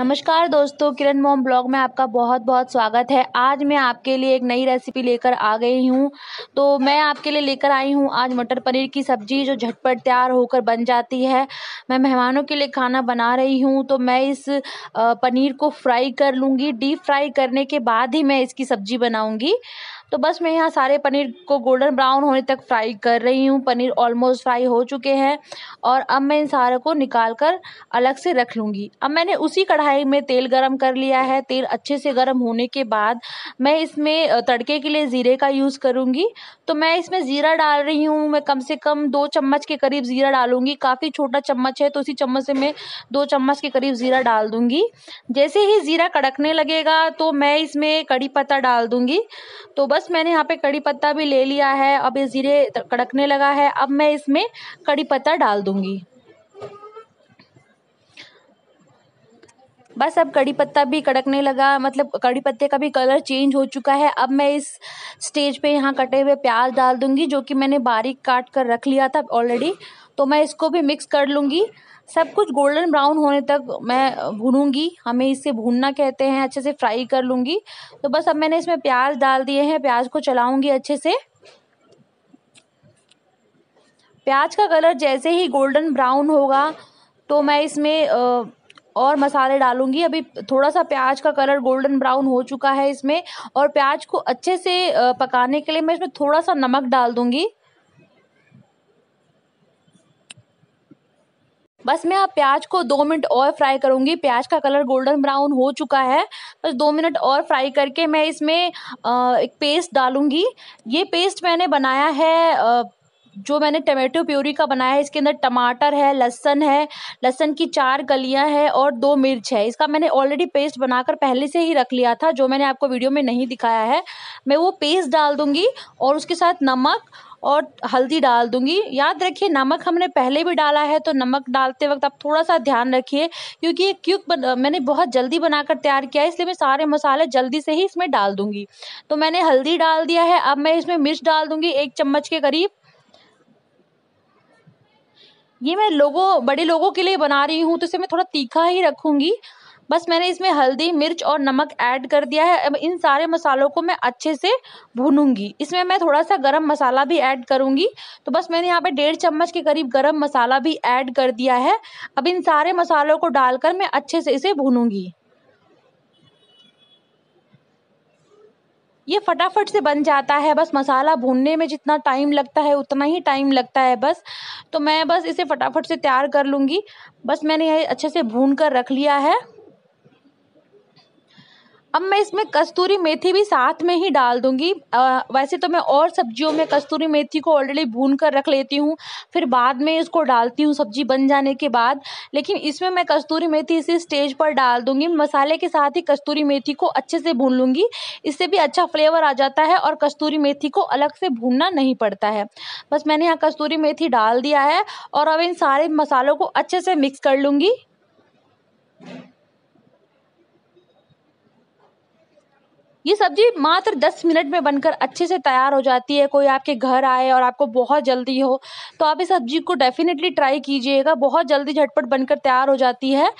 नमस्कार दोस्तों किरण मोम ब्लॉग में आपका बहुत बहुत स्वागत है आज मैं आपके लिए एक नई रेसिपी लेकर आ गई हूँ तो मैं आपके लिए लेकर आई हूँ आज मटर पनीर की सब्ज़ी जो झटपट तैयार होकर बन जाती है मैं मेहमानों के लिए खाना बना रही हूँ तो मैं इस पनीर को फ्राई कर लूँगी डीप फ्राई करने के बाद ही मैं इसकी सब्ज़ी बनाऊँगी तो बस मैं यहाँ सारे पनीर को गोल्डन ब्राउन होने तक फ्राई कर रही हूँ पनीर ऑलमोस्ट फ्राई हो चुके हैं और अब मैं इन सारे को निकाल कर अलग से रख लूँगी अब मैंने उसी कढ़ाई में तेल गरम कर लिया है तेल अच्छे से गर्म होने के बाद मैं इसमें तड़के के लिए ज़ीरे का यूज़ करूँगी तो मैं इसमें ज़ीरा डाल रही हूँ मैं कम से कम दो चम्मच के करीब ज़ीरा डालूँगी काफ़ी छोटा चम्मच है तो उसी चम्मच से मैं दो चम्मच के करीब ज़ीरा डाल दूँगी जैसे ही ज़ीरा कड़कने लगेगा तो मैं इसमें कड़ी पत्ता डाल दूँगी तो बस बस मैंने यहाँ पे कड़ी पत्ता भी ले लिया है अब ये ज़ीरे कड़कने लगा है अब मैं इसमें कड़ी पत्ता डाल दूंगी बस अब कड़ी पत्ता भी कड़कने लगा मतलब कड़ी पत्ते का भी कलर चेंज हो चुका है अब मैं इस स्टेज पे यहाँ कटे हुए प्याज डाल दूंगी जो कि मैंने बारीक काट कर रख लिया था ऑलरेडी तो मैं इसको भी मिक्स कर लूँगी सब कुछ गोल्डन ब्राउन होने तक मैं भूनूंगी हमें इसे भूनना कहते हैं अच्छे से फ्राई कर लूँगी तो बस अब मैंने इसमें प्याज डाल दिए हैं प्याज को चलाऊँगी अच्छे से प्याज का कलर जैसे ही गोल्डन ब्राउन होगा तो मैं इसमें और मसाले डालूंगी अभी थोड़ा सा प्याज का कलर गोल्डन ब्राउन हो चुका है इसमें और प्याज को अच्छे से पकाने के लिए मैं इसमें थोड़ा सा नमक डाल दूंगी बस मैं अब प्याज को दो मिनट और फ्राई करूंगी प्याज का कलर गोल्डन ब्राउन हो चुका है बस दो मिनट और फ्राई करके मैं इसमें एक पेस्ट डालूँगी ये पेस्ट मैंने बनाया है जो मैंने टमाटो प्यूरी का बनाया है इसके अंदर टमाटर है लहसन है लहसन की चार गलियां हैं और दो मिर्च है इसका मैंने ऑलरेडी पेस्ट बनाकर पहले से ही रख लिया था जो मैंने आपको वीडियो में नहीं दिखाया है मैं वो पेस्ट डाल दूँगी और उसके साथ नमक और हल्दी डाल दूंगी याद रखिए नमक हमने पहले भी डाला है तो नमक डालते वक्त आप थोड़ा सा ध्यान रखिए क्योंकि ये क्यूक मैंने बहुत जल्दी बनाकर तैयार किया है इसलिए मैं सारे मसाले जल्दी से ही इसमें डाल दूंगी तो मैंने हल्दी डाल दिया है अब मैं इसमें मिर्च डाल दूंगी एक चम्मच के करीब ये मैं लोगों बड़े लोगों के लिए बना रही हूँ तो इसे मैं थोड़ा तीखा ही रखूँगी बस मैंने इसमें हल्दी मिर्च और नमक ऐड कर दिया है अब इन सारे मसालों को मैं अच्छे से भूनूंगी इसमें मैं थोड़ा सा गरम मसाला भी ऐड करूँगी तो बस मैंने यहाँ पे डेढ़ चम्मच के करीब गरम मसाला भी ऐड कर दिया है अब इन सारे मसालों को डालकर मैं अच्छे से इसे भूनूंगी ये फटाफट से बन जाता है बस मसाला भूनने में जितना टाइम लगता है उतना ही टाइम लगता है बस तो मैं बस इसे फटाफट से तैयार कर लूँगी बस मैंने ये अच्छे से भून कर रख लिया है अब मैं इसमें कस्तूरी मेथी भी साथ में ही डाल दूँगी वैसे तो मैं और सब्जियों में कस्तूरी मेथी को ऑलरेडी भून कर रख लेती हूँ फिर बाद में इसको डालती हूँ सब्जी बन जाने के बाद लेकिन इसमें मैं कस्तूरी मेथी इसी स्टेज पर डाल दूँगी मसाले के साथ ही कस्तूरी मेथी को अच्छे से भून लूँगी इससे भी अच्छा फ्लेवर आ जाता है और कस्तूरी मेथी को अलग से भूनना नहीं पड़ता है बस मैंने यहाँ कस्तूरी मेथी डाल दिया है और अब इन सारे मसालों को अच्छे से मिक्स कर लूँगी ये सब्जी मात्र दस मिनट में बनकर अच्छे से तैयार हो जाती है कोई आपके घर आए और आपको बहुत जल्दी हो तो आप इस सब्जी को डेफिनेटली ट्राई कीजिएगा बहुत जल्दी झटपट बनकर तैयार हो जाती है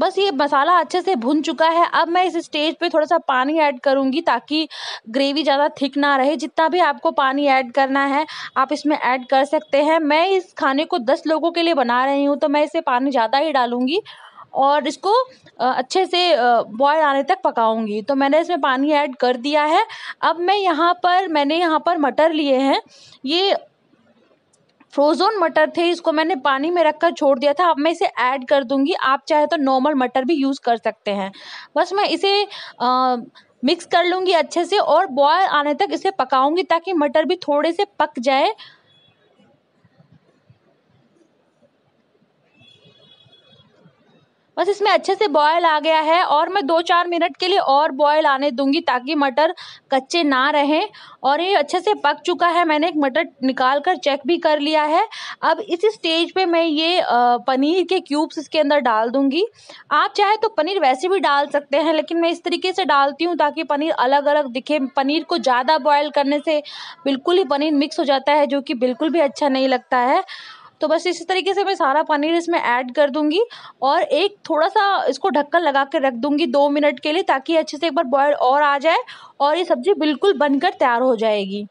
बस ये मसाला अच्छे से भुन चुका है अब मैं इस स्टेज पे थोड़ा सा पानी ऐड करूँगी ताकि ग्रेवी ज़्यादा थिक ना रहे जितना भी आपको पानी ऐड करना है आप इसमें ऐड कर सकते हैं मैं इस खाने को दस लोगों के लिए बना रही हूँ तो मैं इसे पानी ज़्यादा ही डालूँगी और इसको अच्छे से बॉयल आने तक पकाऊंगी तो मैंने इसमें पानी ऐड कर दिया है अब मैं यहाँ पर मैंने यहाँ पर मटर लिए हैं ये फ्रोज़न मटर थे इसको मैंने पानी में रखकर छोड़ दिया था अब मैं इसे ऐड कर दूंगी आप चाहे तो नॉर्मल मटर भी यूज़ कर सकते हैं बस मैं इसे आ, मिक्स कर लूँगी अच्छे से और बॉयल आने तक इसे पकाऊँगी ताकि मटर भी थोड़े से पक जाए बस इसमें अच्छे से बॉयल आ गया है और मैं दो चार मिनट के लिए और बॉयल आने दूंगी ताकि मटर कच्चे ना रहें और ये अच्छे से पक चुका है मैंने एक मटर निकाल कर चेक भी कर लिया है अब इस स्टेज पे मैं ये पनीर के क्यूब्स इसके अंदर डाल दूंगी आप चाहे तो पनीर वैसे भी डाल सकते हैं लेकिन मैं इस तरीके से डालती हूँ ताकि पनीर अलग अलग दिखे पनीर को ज़्यादा बॉयल करने से बिल्कुल ही पनीर मिक्स हो जाता है जो कि बिल्कुल भी अच्छा नहीं लगता है तो बस इसी तरीके से मैं सारा पनीर इसमें ऐड कर दूँगी और एक थोड़ा सा इसको ढक्कन लगा कर रख दूँगी दो मिनट के लिए ताकि अच्छे से एक बार बॉयल और आ जाए और ये सब्ज़ी बिल्कुल बनकर तैयार हो जाएगी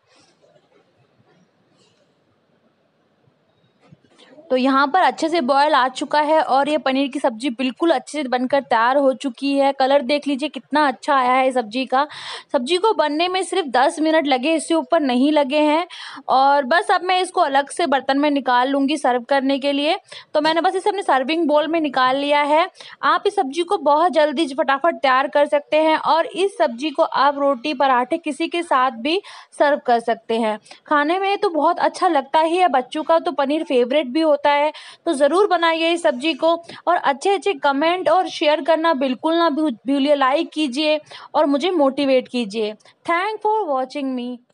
तो यहाँ पर अच्छे से बॉयल आ चुका है और ये पनीर की सब्जी बिल्कुल अच्छे से बनकर तैयार हो चुकी है कलर देख लीजिए कितना अच्छा आया है सब्जी का सब्जी को बनने में सिर्फ दस मिनट लगे इससे ऊपर नहीं लगे हैं और बस अब मैं इसको अलग से बर्तन में निकाल लूँगी सर्व करने के लिए तो मैंने बस इसे अपने सर्विंग बोल में निकाल लिया है आप इस सब्जी को बहुत जल्दी फटाफट तैयार कर सकते हैं और इस सब्जी को आप रोटी पराठे किसी के साथ भी सर्व कर सकते हैं खाने में तो बहुत अच्छा लगता ही है बच्चों का तो पनीर फेवरेट भी होता होता है तो ज़रूर बनाइए इस सब्जी को और अच्छे अच्छे कमेंट और शेयर करना बिल्कुल ना भूलिए लाइक कीजिए और मुझे मोटिवेट कीजिए थैंक फॉर वॉचिंग मी